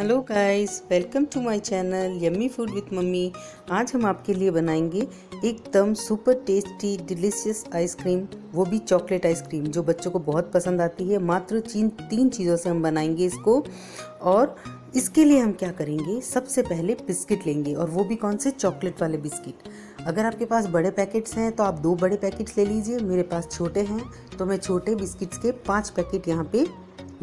hello guys welcome to my channel yummy food with mummy आज हम आपके लिए बनाएंगे एकदम सुपर टेस्टी डिलीशियस आइसक्रीम वो भी चॉकलेट आइसक्रीम जो बच्चों को बहुत पसंद आती है मात्र चीन तीन चीज़ों से हम बनाएंगे इसको और इसके लिए हम क्या करेंगे सबसे पहले बिस्किट लेंगे और वो भी कौन से चॉकलेट वाले बिस्किट अगर आपके पास बड़े पैकेट्स हैं तो आप दो बड़े पैकेट्स ले लीजिए मेरे पास छोटे हैं तो मैं छोटे बिस्किट्स के पाँच पैकेट यहाँ पर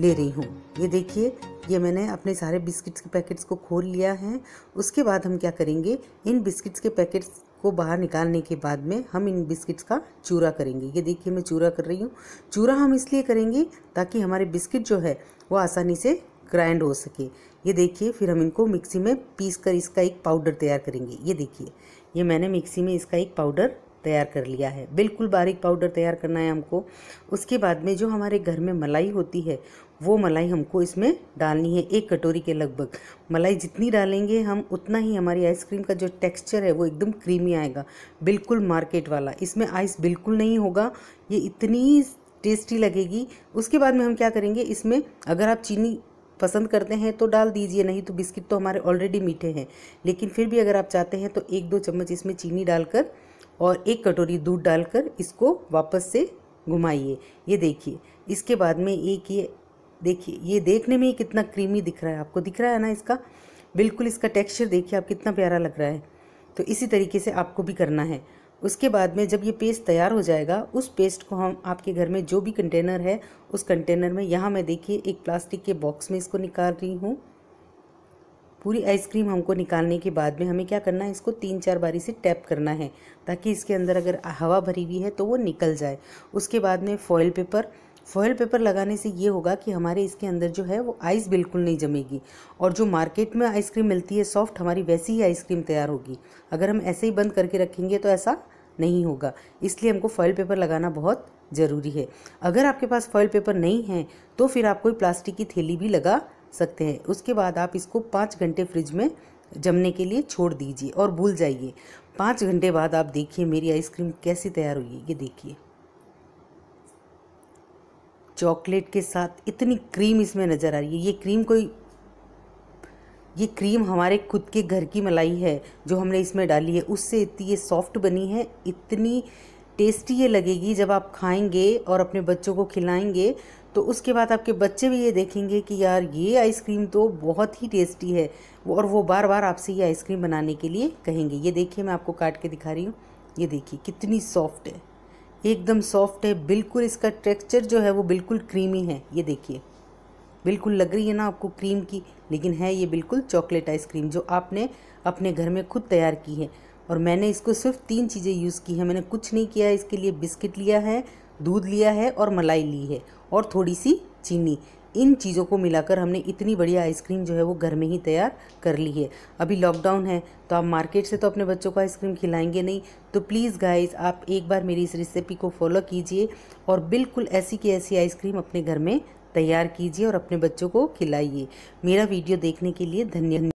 ले रही हूँ ये देखिए ये मैंने अपने सारे बिस्किट्स के पैकेट्स को खोल लिया है उसके बाद हम क्या करेंगे इन बिस्किट्स के पैकेट्स को बाहर निकालने के बाद में हम इन बिस्किट्स का चूरा करेंगे ये देखिए मैं चूरा कर रही हूँ चूरा हम इसलिए करेंगे ताकि हमारे बिस्किट जो है वो आसानी से ग्राइंड हो सके ये देखिए फिर हम इनको मिक्सी में पीस कर इसका एक पाउडर तैयार करेंगे ये देखिए ये मैंने मिक्सी में इसका एक पाउडर तैयार कर लिया है बिल्कुल बारीक पाउडर तैयार करना है हमको उसके बाद में जो हमारे घर में मलाई होती है वो मलाई हमको इसमें डालनी है एक कटोरी के लगभग मलाई जितनी डालेंगे हम उतना ही हमारी आइसक्रीम का जो टेक्सचर है वो एकदम क्रीमी आएगा बिल्कुल मार्केट वाला इसमें आइस बिल्कुल नहीं होगा ये इतनी टेस्टी लगेगी उसके बाद में हम क्या करेंगे इसमें अगर आप चीनी पसंद करते हैं तो डाल दीजिए नहीं तो बिस्किट तो हमारे ऑलरेडी मीठे हैं लेकिन फिर भी अगर आप चाहते हैं तो एक दो चम्मच इसमें चीनी डालकर और एक कटोरी दूध डालकर इसको वापस से घुमाइए ये देखिए इसके बाद में एक ये देखिए ये देखने में ही कितना क्रीमी दिख रहा है आपको दिख रहा है ना इसका बिल्कुल इसका टेक्सचर देखिए आप कितना प्यारा लग रहा है तो इसी तरीके से आपको भी करना है उसके बाद में जब ये पेस्ट तैयार हो जाएगा उस पेस्ट को हम आपके घर में जो भी कंटेनर है उस कंटेनर में यहाँ मैं देखिए एक प्लास्टिक के बॉक्स में इसको निकाल रही हूँ पूरी आइसक्रीम हमको निकालने के बाद में हमें क्या करना है इसको तीन चार बारी से टैप करना है ताकि इसके अंदर अगर हवा भरी हुई है तो वो निकल जाए उसके बाद में फॉयल पेपर फॉयल पेपर लगाने से ये होगा कि हमारे इसके अंदर जो है वो आइस बिल्कुल नहीं जमेगी और जो मार्केट में आइसक्रीम मिलती है सॉफ्ट हमारी वैसी ही आइसक्रीम तैयार होगी अगर हम ऐसे ही बंद करके रखेंगे तो ऐसा नहीं होगा इसलिए हमको फॉयल पेपर लगाना बहुत ज़रूरी है अगर आपके पास फॉयल पेपर नहीं है तो फिर आप कोई प्लास्टिक की थैली भी लगा सकते हैं उसके बाद आप इसको पाँच घंटे फ्रिज में जमने के लिए छोड़ दीजिए और भूल जाइए पाँच घंटे बाद आप देखिए मेरी आइसक्रीम कैसी तैयार हुई है ये देखिए चॉकलेट के साथ इतनी क्रीम इसमें नज़र आ रही है ये क्रीम कोई ये क्रीम हमारे खुद के घर की मलाई है जो हमने इसमें डाली है उससे इतनी ये सॉफ्ट बनी है इतनी टेस्टी ये लगेगी जब आप खाएंगे और अपने बच्चों को खिलाएंगे तो उसके बाद आपके बच्चे भी ये देखेंगे कि यार ये आइसक्रीम तो बहुत ही टेस्टी है और वो बार बार आपसे ये आइसक्रीम बनाने के लिए कहेंगे ये देखिए मैं आपको काट के दिखा रही हूँ ये देखिए कितनी सॉफ्ट है एकदम सॉफ्ट है बिल्कुल इसका टेक्सचर जो है वो बिल्कुल क्रीमी है ये देखिए बिल्कुल लग रही है ना आपको क्रीम की लेकिन है ये बिल्कुल चॉकलेट आइसक्रीम जो आपने अपने घर में खुद तैयार की है और मैंने इसको सिर्फ तीन चीज़ें यूज़ की हैं मैंने कुछ नहीं किया है इसके लिए बिस्किट लिया है दूध लिया है और मलाई ली है और थोड़ी सी चीनी इन चीज़ों को मिलाकर हमने इतनी बड़ी आइसक्रीम जो है वो घर में ही तैयार कर ली है अभी लॉकडाउन है तो आप मार्केट से तो अपने बच्चों को आइसक्रीम खिलाएंगे नहीं तो प्लीज़ गाइस आप एक बार मेरी इस रेसिपी को फॉलो कीजिए और बिल्कुल ऐसी की ऐसी आइसक्रीम अपने घर में तैयार कीजिए और अपने बच्चों को खिलाइए मेरा वीडियो देखने के लिए धन्यवाद